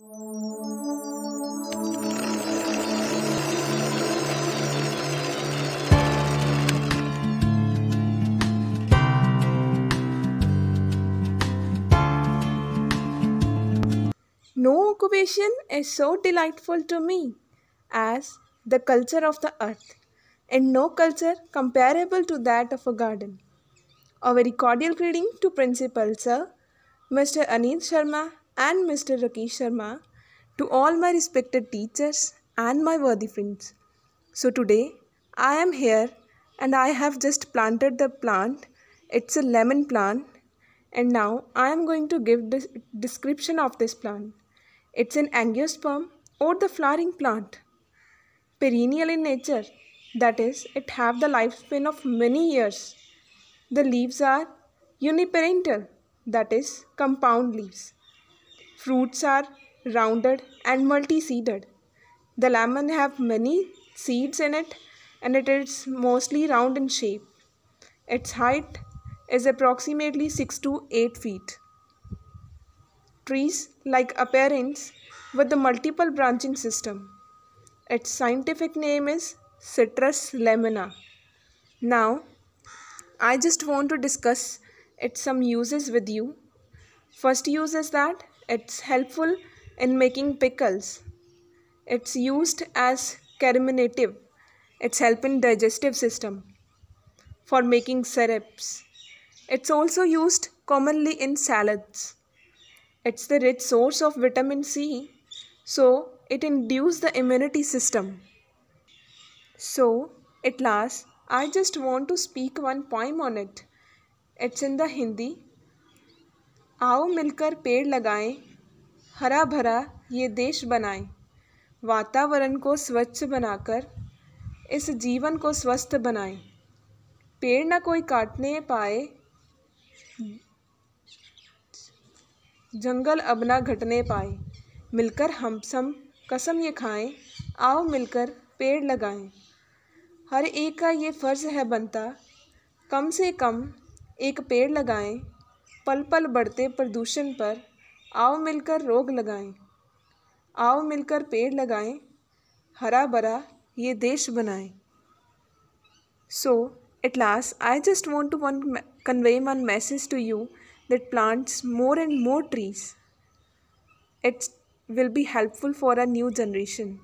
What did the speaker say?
No occupation is so delightful to me as the culture of the earth, and no culture comparable to that of a garden. A very cordial greeting to Principal Sir, Mr. Anil Sharma, and Mr. Rakesh Sharma, to all my respected teachers and my worthy friends. So today I am here and I have just planted the plant. It's a lemon plant and now I am going to give the description of this plant. It's an angiosperm or the flowering plant. Perennial in nature, that is, it have the lifespan of many years. The leaves are uniparental, that is, compound leaves. Fruits are rounded and multi-seeded. The lemon have many seeds in it and it is mostly round in shape. Its height is approximately 6 to 8 feet. Trees like appearance with the multiple branching system. Its scientific name is Citrus lamina. Now, I just want to discuss its some uses with you. First use is that it's helpful in making pickles. It's used as carminative. It's help in digestive system for making syrups. It's also used commonly in salads. It's the rich source of vitamin C, so it induces the immunity system. So, at last, I just want to speak one poem on it. It's in the Hindi आओ मिलकर पेड़ लगाएं हरा भरा ये देश बनाएं वातावरण को स्वच्छ बनाकर इस जीवन को स्वस्थ बनाएं पेड़ ना कोई काटने पाए जंगल अब ना घटने पाए मिलकर हम सम कसम ये खाएं आओ मिलकर पेड़ लगाएं हर एक का ये फ़र्ज़ है बनता कम से कम एक पेड़ लगाएं पल पल बढ़ते प्रदूषण पर आओ मिलकर रोग लगाएं आओ मिलकर पेड़ लगाएं हरा भरा ये देश बनाएं so at last I just want to one convey one message to you that plants more and more trees it's will be helpful for a new generation